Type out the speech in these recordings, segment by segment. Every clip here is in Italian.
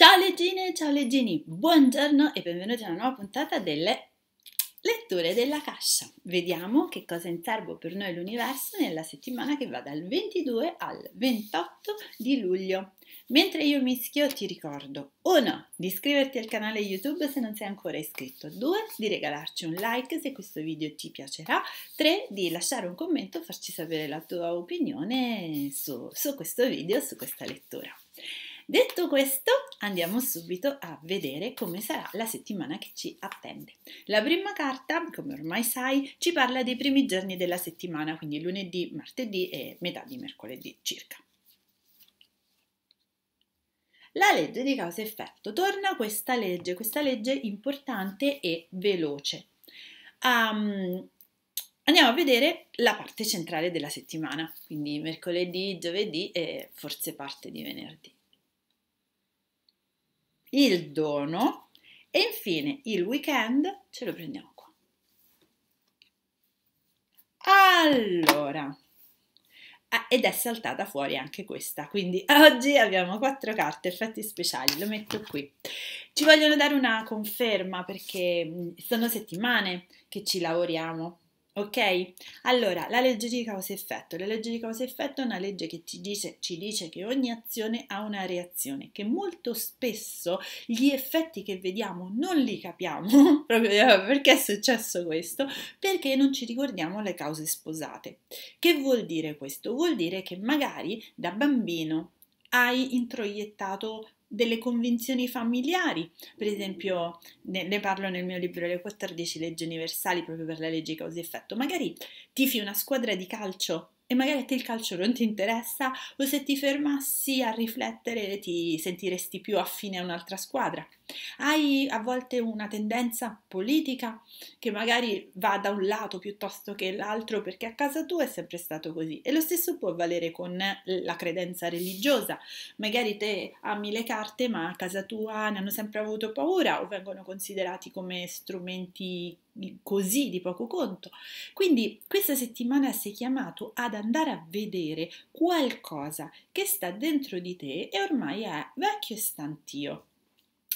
Ciao leggine, ciao leggini, buongiorno e benvenuti a una nuova puntata delle letture della cassa. Vediamo che cosa è in serbo per noi l'universo nella settimana che va dal 22 al 28 di luglio. Mentre io mischio ti ricordo 1. di iscriverti al canale YouTube se non sei ancora iscritto, 2. di regalarci un like se questo video ti piacerà, 3. di lasciare un commento, e farci sapere la tua opinione su, su questo video, su questa lettura. Detto questo, andiamo subito a vedere come sarà la settimana che ci attende. La prima carta, come ormai sai, ci parla dei primi giorni della settimana, quindi lunedì, martedì e metà di mercoledì circa. La legge di causa effetto. Torna questa legge, questa legge importante e veloce. Um, andiamo a vedere la parte centrale della settimana, quindi mercoledì, giovedì e forse parte di venerdì il dono e infine il weekend ce lo prendiamo qua. Allora, ah, ed è saltata fuori anche questa, quindi oggi abbiamo quattro carte, effetti speciali, lo metto qui. Ci vogliono dare una conferma perché sono settimane che ci lavoriamo Ok? Allora, la legge di causa-effetto. e La legge di causa-effetto e è una legge che ci dice, ci dice, che ogni azione ha una reazione, che molto spesso gli effetti che vediamo non li capiamo, proprio eh, perché è successo questo, perché non ci ricordiamo le cause sposate. Che vuol dire questo? Vuol dire che magari da bambino hai introiettato delle convinzioni familiari, per esempio ne, ne, parlo nel mio libro Le 14 leggi universali proprio per la legge causa effetto, magari tifi una squadra di calcio e magari a te il calcio non ti interessa o se ti fermassi a riflettere ti sentiresti più affine a un'altra squadra. Hai a volte una tendenza politica che magari va da un lato piuttosto che l'altro perché a casa tua è sempre stato così e lo stesso può valere con la credenza religiosa. Magari te ami le carte ma a casa tua ne hanno sempre avuto paura o vengono considerati come strumenti così di poco conto. Quindi questa settimana sei chiamato ad andare a vedere qualcosa che sta dentro di te e ormai è vecchio e stantio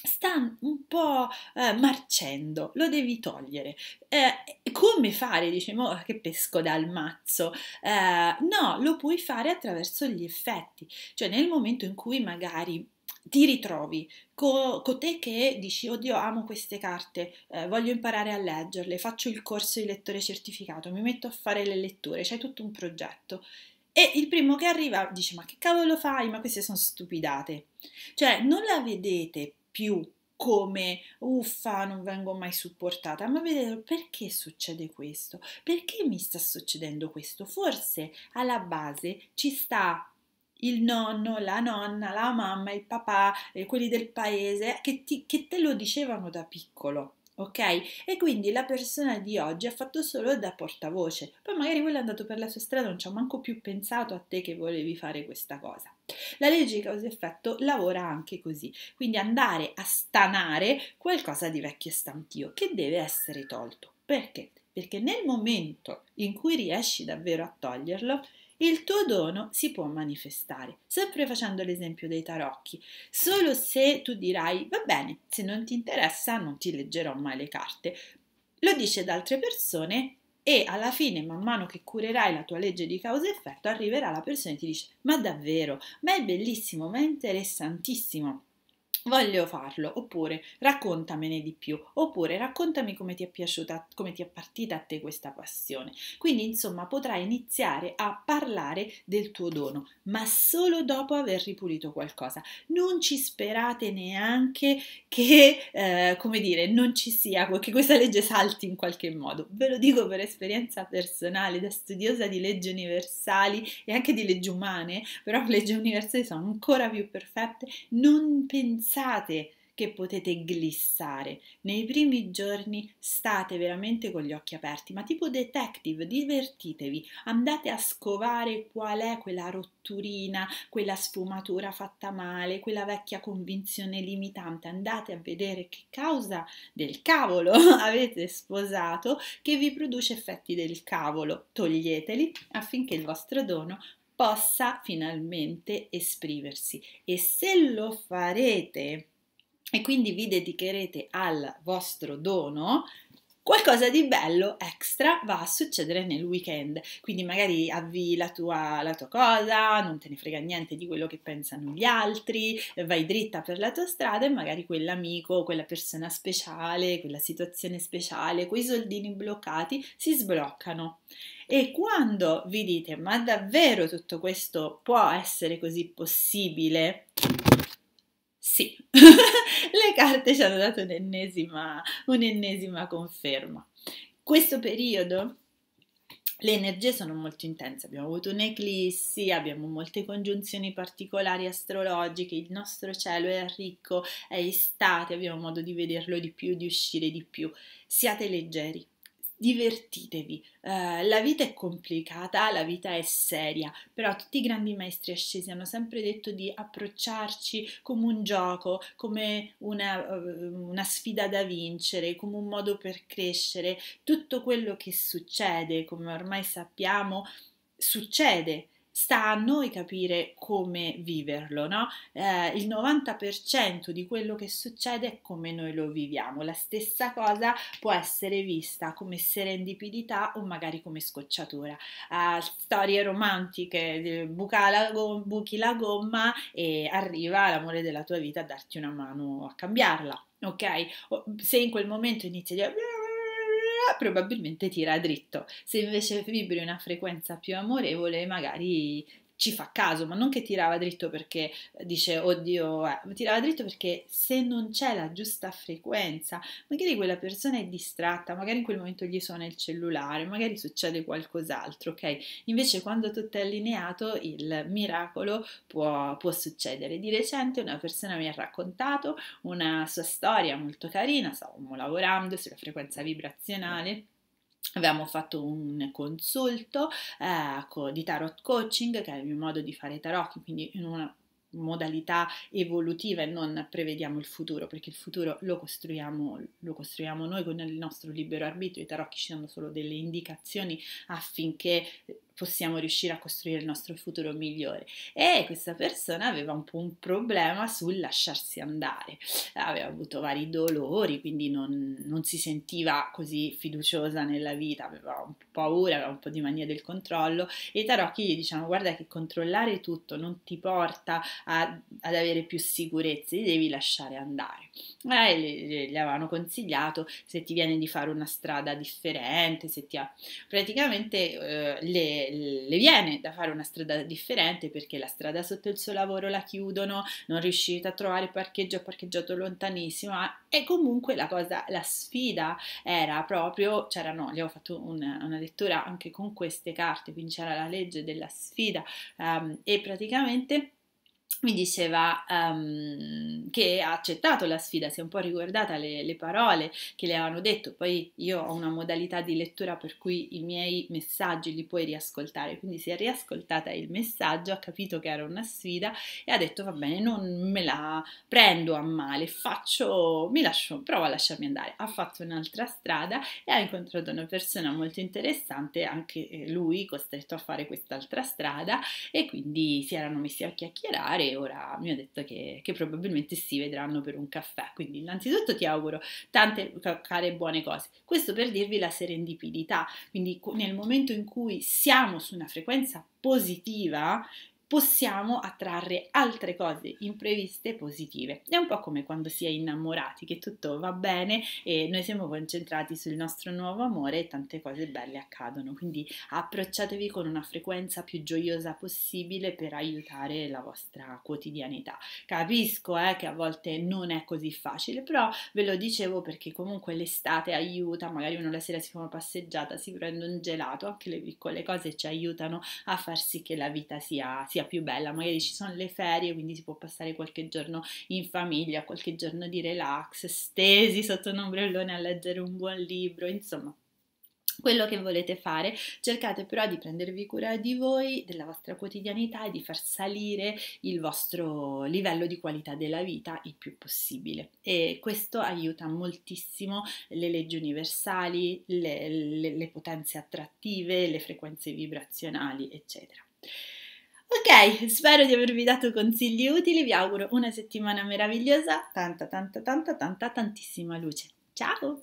sta un po' eh, marcendo, lo devi togliere. Eh, come fare? Diciamo che pesco dal mazzo. Eh, no, lo puoi fare attraverso gli effetti, cioè nel momento in cui magari ti ritrovi con co te che dici oddio amo queste carte, eh, voglio imparare a leggerle, faccio il corso di lettore certificato, mi metto a fare le letture, c'è tutto un progetto. E il primo che arriva dice ma che cavolo fai, ma queste sono stupidate. Cioè non la vedete più come uffa non vengo mai supportata, ma vedete perché succede questo? Perché mi sta succedendo questo? Forse alla base ci sta il nonno, la nonna, la mamma, il papà, eh, quelli del paese eh, che, ti, che te lo dicevano da piccolo. Ok? E quindi la persona di oggi ha fatto solo da portavoce. Poi magari quello è andato per la sua strada, non ci ha manco più pensato a te che volevi fare questa cosa. La legge di causa e effetto lavora anche così, quindi andare a stanare qualcosa di vecchio e stantio che deve essere tolto. Perché? Perché nel momento in cui riesci davvero a toglierlo, il tuo dono si può manifestare. Sempre facendo l'esempio dei tarocchi, solo se tu dirai va bene, se non ti interessa non ti leggerò mai le carte. Lo dice ad altre persone e alla fine, man mano che curerai la tua legge di causa e effetto, arriverà la persona e ti dice ma davvero, ma è bellissimo, ma è interessantissimo voglio farlo, oppure raccontamene di più, oppure raccontami come ti è piaciuta, come ti è partita a te questa passione. Quindi, insomma, potrai iniziare a parlare del tuo dono, ma solo dopo aver ripulito qualcosa. Non ci sperate neanche che, eh, come dire, non ci sia, che questa legge salti in qualche modo. Ve lo dico per esperienza personale, da studiosa di leggi universali e anche di leggi umane, però le leggi universali sono ancora più perfette, non pensate pensate che potete glissare. Nei primi giorni state veramente con gli occhi aperti, ma tipo detective, divertitevi, andate a scovare qual è quella rotturina, quella sfumatura fatta male, quella vecchia convinzione limitante, andate a vedere che causa del cavolo avete sposato che vi produce effetti del cavolo, toglieteli affinché il vostro dono possa finalmente esprimersi. E se lo farete e quindi vi dedicherete al vostro dono, qualcosa di bello extra va a succedere nel weekend. Quindi magari avvi la tua, la tua, cosa, non te ne frega niente di quello che pensano gli altri, vai dritta per la tua strada e magari quell'amico, quella persona speciale, quella situazione speciale, quei soldini bloccati si sbloccano. E quando vi dite ma davvero tutto questo può essere così possibile? Sì, le carte ci hanno dato un'ennesima, un'ennesima conferma. Questo periodo le energie sono molto intense, abbiamo avuto un'eclissi, abbiamo molte congiunzioni particolari astrologiche, il nostro cielo è ricco, è estate, abbiamo modo di vederlo di più, di uscire di più. Siate leggeri, divertitevi, eh, la vita è complicata, la vita è seria, però tutti i grandi maestri ascesi hanno sempre detto di approcciarci come un gioco, come una, eh, una sfida da vincere, come un modo per crescere, tutto quello che succede, come ormai sappiamo, succede sta a noi capire come viverlo, no? eh, il 90% di quello che succede è come noi lo viviamo, la stessa cosa può essere vista come serendipità o magari come scocciatura, eh, storie romantiche, eh, buca la gom- buchi la gomma e arriva l'amore della tua vita a darti una mano a cambiarla, ok? Se in quel momento inizi a dire probabilmente tira dritto. Se invece vibri una frequenza più amorevole, magari ci fa caso, ma non che tirava dritto perché eh, dice oddio, eh, ma tirava dritto perché se non c'è la giusta frequenza, magari quella persona è distratta, magari in quel momento gli suona il cellulare, magari succede qualcos'altro, ok? Invece quando tutto è allineato il miracolo può, può succedere. Di recente una persona mi ha raccontato una sua storia molto carina, stavamo lavorando sulla frequenza vibrazionale Abbiamo fatto un consulto eh, di tarot coaching, che è il mio modo di fare tarocchi, quindi in una modalità evolutiva e non prevediamo il futuro, perché il futuro lo costruiamo, lo costruiamo noi con il nostro libero arbitrio, i tarocchi ci danno solo delle indicazioni affinché possiamo riuscire a costruire il nostro futuro migliore. E questa persona aveva un po' un problema sul lasciarsi andare, aveva avuto vari dolori, quindi non, non si sentiva così fiduciosa nella vita, aveva un po' paura, aveva un po' di mania del controllo e i tarocchi gli dicevano guarda che controllare tutto non ti porta a, ad avere più sicurezza, li devi lasciare andare. E gli, gli avevano consigliato se ti viene di fare una strada differente, se ti ha... praticamente eh, le le viene da fare una strada differente perché la strada sotto il suo lavoro la chiudono, non riuscite a trovare parcheggio, parcheggiato lontanissimo ah, e comunque la cosa, la sfida era proprio, c'erano, gli ho fatto una, una lettura anche con queste carte, quindi c'era la legge della sfida um, e praticamente mi diceva um, che ha accettato la sfida, si è un po' riguardata le, le, parole che le avevano detto, poi io ho una modalità di lettura per cui i miei messaggi li puoi riascoltare, quindi si è riascoltata il messaggio, ha capito che era una sfida e ha detto va bene, non me la prendo a male, faccio, mi lascio, provo a lasciarmi andare, ha fatto un'altra strada e ha incontrato una persona molto interessante, anche eh, lui costretto a fare quest'altra strada e quindi si erano messi a chiacchierare ora mi ha detto che, che, probabilmente si vedranno per un caffè. Quindi innanzitutto ti auguro tante care e buone cose. Questo per dirvi la serendipidità, quindi nel momento in cui siamo su una frequenza positiva, possiamo attrarre altre cose impreviste positive. È un po' come quando si è innamorati, che tutto va bene e noi siamo concentrati sul nostro nuovo amore e tante cose belle accadono. Quindi approcciatevi con una frequenza più gioiosa possibile per aiutare la vostra quotidianità. Capisco eh, che a volte non è così facile, però ve lo dicevo perché comunque l'estate aiuta, magari uno la sera si fa una passeggiata, si prende un gelato, anche le piccole cose ci aiutano a far sì che la vita sia, sia sia più bella, magari ci sono le ferie, quindi si può passare qualche giorno in famiglia, qualche giorno di relax, stesi sotto un ombrellone a leggere un buon libro, insomma quello che volete fare, cercate però di prendervi cura di voi, della vostra quotidianità e di far salire il vostro livello di qualità della vita il più possibile. E questo aiuta moltissimo le leggi universali, le, le, le potenze attrattive, le frequenze vibrazionali, eccetera. Ok, spero di avervi dato consigli utili, vi auguro una settimana meravigliosa, tanta tanta tanta tanta tantissima luce. Ciao!